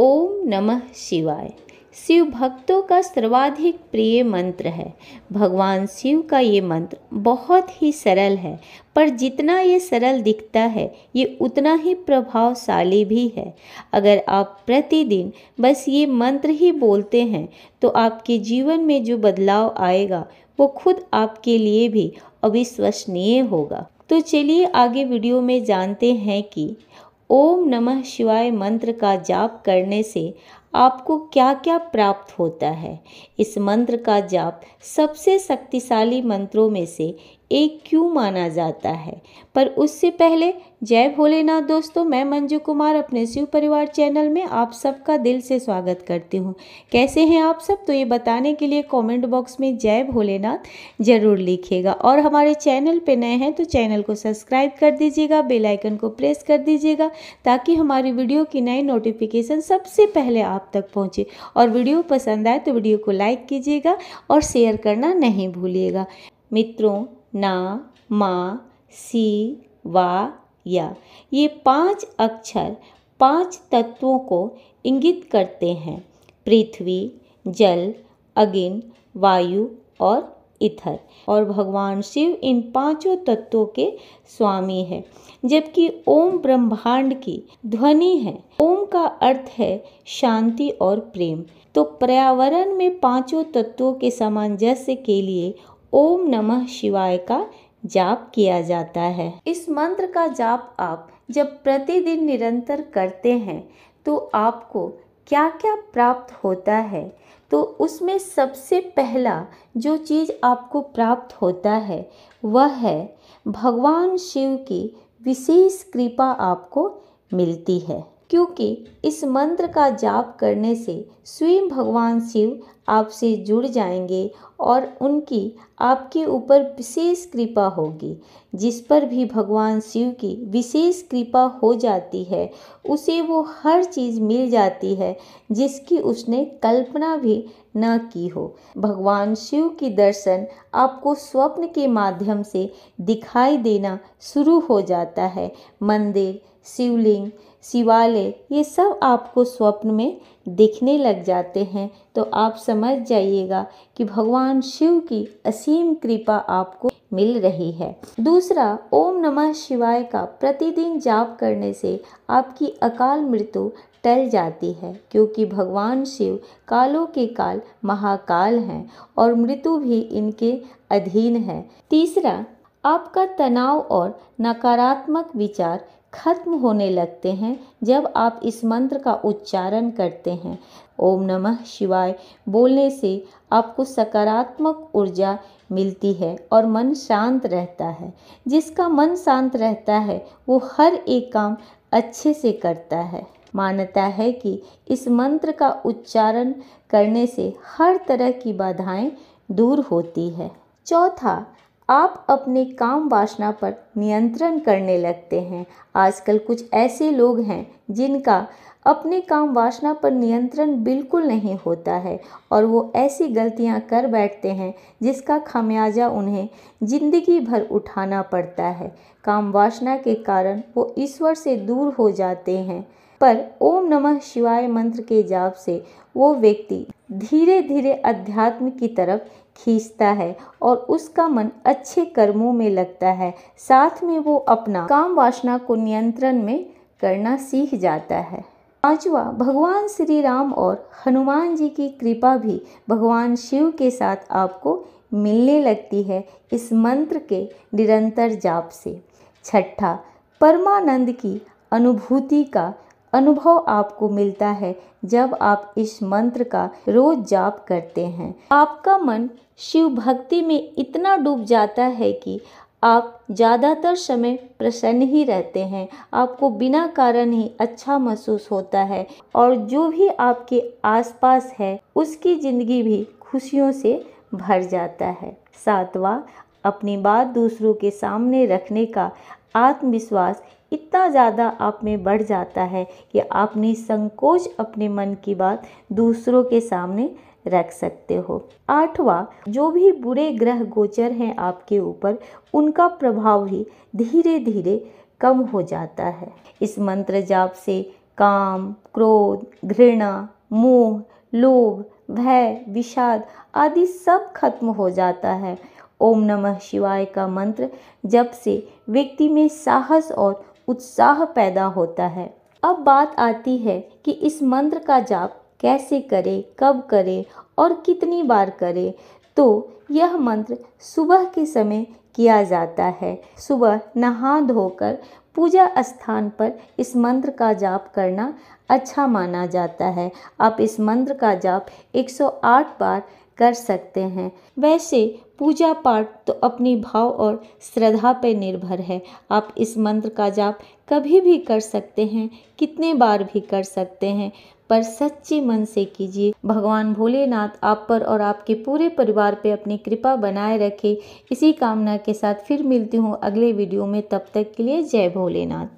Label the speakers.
Speaker 1: ओम नमः शिवाय शिव भक्तों का सर्वाधिक प्रिय मंत्र है भगवान शिव का ये मंत्र बहुत ही सरल है पर जितना ये सरल दिखता है ये उतना ही प्रभावशाली भी है अगर आप प्रतिदिन बस ये मंत्र ही बोलते हैं तो आपके जीवन में जो बदलाव आएगा वो खुद आपके लिए भी अविश्वसनीय होगा तो चलिए आगे वीडियो में जानते हैं कि ओम नमः शिवाय मंत्र का जाप करने से आपको क्या क्या प्राप्त होता है इस मंत्र का जाप सबसे शक्तिशाली मंत्रों में से एक क्यों माना जाता है पर उससे पहले जय भोलेनाथ दोस्तों मैं मंजू कुमार अपने शिव परिवार चैनल में आप सबका दिल से स्वागत करती हूँ कैसे हैं आप सब तो ये बताने के लिए कमेंट बॉक्स में जय भोलेनाथ ज़रूर लिखिएगा और हमारे चैनल पे नए हैं तो चैनल को सब्सक्राइब कर दीजिएगा बेल आइकन को प्रेस कर दीजिएगा ताकि हमारी वीडियो की नई नोटिफिकेशन सबसे पहले आप तक पहुँचे और वीडियो पसंद आए तो वीडियो को लाइक कीजिएगा और शेयर करना नहीं भूलिएगा मित्रों ना मा सी वा या ये पांच अक्षर पांच तत्वों को इंगित करते हैं पृथ्वी जल अगिन वायु और इथर और भगवान शिव इन पांचों तत्वों के स्वामी है जबकि ओम ब्रह्मांड की ध्वनि है ओम का अर्थ है शांति और प्रेम तो पर्यावरण में पांचों तत्वों के सामंजस्य के लिए ओम नमः शिवाय का जाप किया जाता है इस मंत्र का जाप आप जब प्रतिदिन निरंतर करते हैं तो आपको क्या क्या प्राप्त होता है तो उसमें सबसे पहला जो चीज़ आपको प्राप्त होता है वह है भगवान शिव की विशेष कृपा आपको मिलती है क्योंकि इस मंत्र का जाप करने से स्वयं भगवान शिव आपसे जुड़ जाएंगे और उनकी आपके ऊपर विशेष कृपा होगी जिस पर भी भगवान शिव की विशेष कृपा हो जाती है उसे वो हर चीज़ मिल जाती है जिसकी उसने कल्पना भी न की हो भगवान शिव की दर्शन आपको स्वप्न के माध्यम से दिखाई देना शुरू हो जाता है मंदिर शिवलिंग शिवालय ये सब आपको स्वप्न में दिखने लग जाते हैं तो आप समझ जाइएगा कि भगवान शिव की असीम कृपा आपको मिल रही है दूसरा ओम नमः शिवाय का प्रतिदिन जाप करने से आपकी अकाल मृत्यु टल जाती है क्योंकि भगवान शिव कालों के काल महाकाल हैं और मृत्यु भी इनके अधीन है तीसरा आपका तनाव और नकारात्मक विचार खत्म होने लगते हैं जब आप इस मंत्र का उच्चारण करते हैं ओम नमः शिवाय बोलने से आपको सकारात्मक ऊर्जा मिलती है और मन शांत रहता है जिसका मन शांत रहता है वो हर एक काम अच्छे से करता है मान्यता है कि इस मंत्र का उच्चारण करने से हर तरह की बाधाएं दूर होती है चौथा आप अपने काम वासना पर नियंत्रण करने लगते हैं आजकल कुछ ऐसे लोग हैं जिनका अपने काम वासना पर नियंत्रण बिल्कुल नहीं होता है और वो ऐसी गलतियां कर बैठते हैं जिसका खामियाजा उन्हें ज़िंदगी भर उठाना पड़ता है काम वासना के कारण वो ईश्वर से दूर हो जाते हैं पर ओम नमः शिवाय मंत्र के जाप से वो व्यक्ति धीरे धीरे अध्यात्म की तरफ खींचता है और उसका मन अच्छे कर्मों में लगता है साथ में वो अपना काम वासना को नियंत्रण में करना सीख जाता है पांचवा भगवान श्री राम और हनुमान जी की कृपा भी भगवान शिव के साथ आपको मिलने लगती है इस मंत्र के निरंतर जाप से छठा परमानंद की अनुभूति का अनुभव आपको मिलता है जब आप इस मंत्र का रोज जाप करते हैं आपका मन शिव भक्ति में इतना डूब जाता है कि आप ज़्यादातर समय प्रसन्न ही रहते हैं आपको बिना कारण ही अच्छा महसूस होता है और जो भी आपके आसपास है उसकी ज़िंदगी भी खुशियों से भर जाता है सातवां अपनी बात दूसरों के सामने रखने का आत्मविश्वास इतना ज़्यादा आप में बढ़ जाता है कि आप निसंकोच अपने मन की बात दूसरों के सामने रख सकते हो आठवां जो भी बुरे ग्रह गोचर हैं आपके ऊपर उनका प्रभाव भी धीरे धीरे कम हो जाता है इस मंत्र जाप से काम क्रोध घृणा मोह लोभ भय विषाद आदि सब खत्म हो जाता है ओम नमः शिवाय का मंत्र जब से व्यक्ति में साहस और उत्साह पैदा होता है अब बात आती है कि इस मंत्र का जाप कैसे करें कब करें और कितनी बार करें तो यह मंत्र सुबह के समय किया जाता है सुबह नहा धोकर पूजा स्थान पर इस मंत्र का जाप करना अच्छा माना जाता है आप इस मंत्र का जाप 108 बार कर सकते हैं वैसे पूजा पाठ तो अपनी भाव और श्रद्धा पर निर्भर है आप इस मंत्र का जाप कभी भी कर सकते हैं कितने बार भी कर सकते हैं पर सच्चे मन से कीजिए भगवान भोलेनाथ आप पर और आपके पूरे परिवार पे अपनी कृपा बनाए रखे इसी कामना के साथ फिर मिलती हूँ अगले वीडियो में तब तक के लिए जय भोलेनाथ